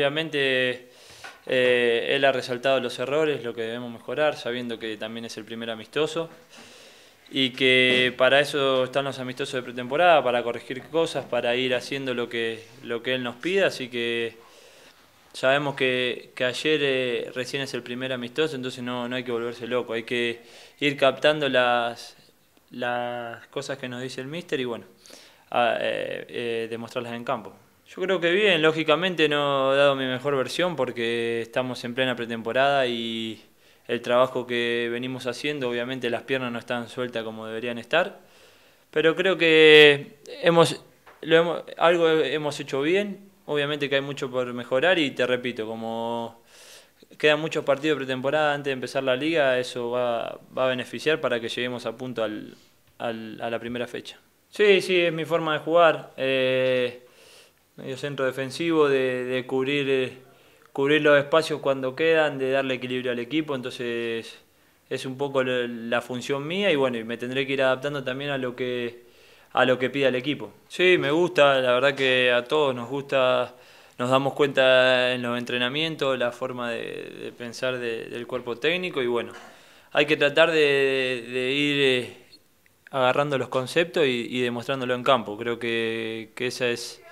obviamente eh, él ha resaltado los errores, lo que debemos mejorar, sabiendo que también es el primer amistoso y que para eso están los amistosos de pretemporada, para corregir cosas, para ir haciendo lo que, lo que él nos pida, así que sabemos que, que ayer eh, recién es el primer amistoso, entonces no, hay que volverse loco, hay que ir captando las, las cosas que nos dice el mister y bueno, eh, demostrarlas en campo. Yo creo que bien, lógicamente no he dado mi mejor versión porque estamos en plena pretemporada y el trabajo que venimos haciendo, obviamente las piernas no están sueltas como deberían estar, pero creo que hemos, lo hemos, algo hemos hecho bien, obviamente que hay mucho por mejorar y te repito, como quedan muchos partidos de pretemporada antes de empezar la liga, eso va, a beneficiar para que lleguemos a punto a la primera fecha. Sí, sí, es mi forma de jugar. Eh, centro defensivo, de, cubrir, eh, cubrir los espacios cuando quedan, de darle equilibrio al equipo, entonces es un poco la, función mía y bueno, y me tendré que ir adaptando también a lo que a lo que pida el equipo. Sí, me gusta, la verdad que a todos nos gusta, nos damos cuenta en los entrenamientos, la forma de, pensar del cuerpo técnico y bueno, hay que tratar de, ir eh, agarrando los conceptos y, demostrándolo en campo. Creo que esa es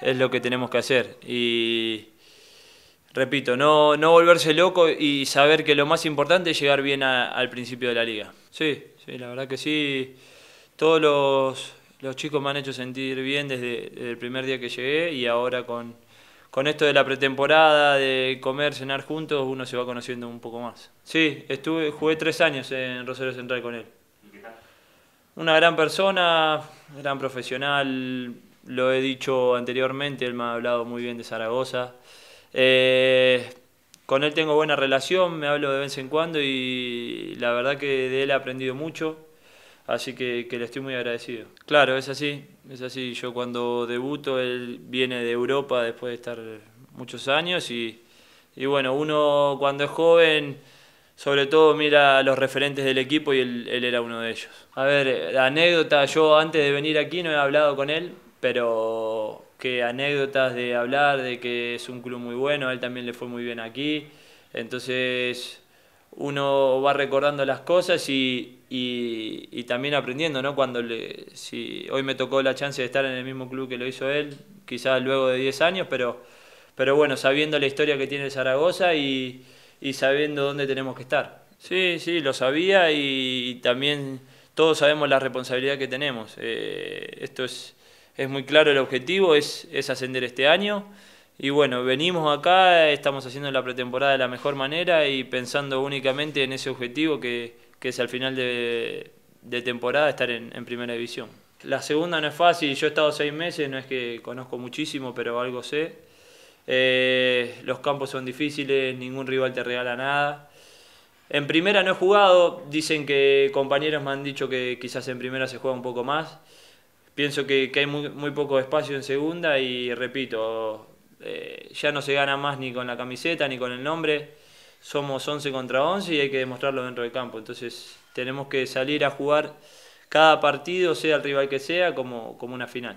es lo que tenemos que hacer. Y repito, no, volverse loco y saber que lo más importante es llegar bien al principio de la liga. Sí, sí, la verdad que sí. Todos los, chicos me han hecho sentir bien desde, el primer día que llegué y ahora con, con esto de la pretemporada, de comer, cenar juntos, uno se va conociendo un poco más. Sí, estuve, jugué tres años en Rosario Central con él. Una gran persona, gran profesional, lo he dicho anteriormente, él me ha hablado muy bien de Zaragoza. Eh, con él tengo buena relación, me hablo de vez en cuando y la verdad que de él he aprendido mucho, así que, que le estoy muy agradecido. Claro, es así, es así. Yo cuando debuto, él viene de Europa después de estar muchos años y, y bueno, uno cuando es joven sobre todo mira a los referentes del equipo y él, él, era uno de ellos. A ver, la eh, anécdota, yo antes de venir aquí no he hablado con él, pero qué anécdotas de hablar, de que es un club muy bueno, a él también le fue muy bien aquí, entonces uno va recordando las cosas y, también aprendiendo, ¿no? Cuando le, si hoy me tocó la chance de estar en el mismo club que lo hizo él, quizás luego de 10 años, pero, pero bueno, sabiendo la historia que tiene Zaragoza y, sabiendo dónde tenemos que estar. Sí, sí, lo sabía y, también todos sabemos la responsabilidad que tenemos. Eh, esto es es muy claro el objetivo, es, ascender este año. Y bueno, venimos acá, estamos haciendo la pretemporada de la mejor manera y pensando únicamente en ese objetivo que, es al final de, temporada estar en, primera división. La segunda no es fácil, yo he estado seis meses, no es que conozco muchísimo, pero algo sé. Eh, los campos son difíciles, ningún rival te regala nada. En primera no he jugado, dicen que compañeros me han dicho que quizás en primera se juega un poco más pienso que, hay muy, muy, poco espacio en segunda y repito, eh, ya no se gana más ni con la camiseta ni con el nombre. Somos 11 contra 11 y hay que demostrarlo dentro del campo. Entonces tenemos que salir a jugar cada partido, sea el rival que sea, como, como una final.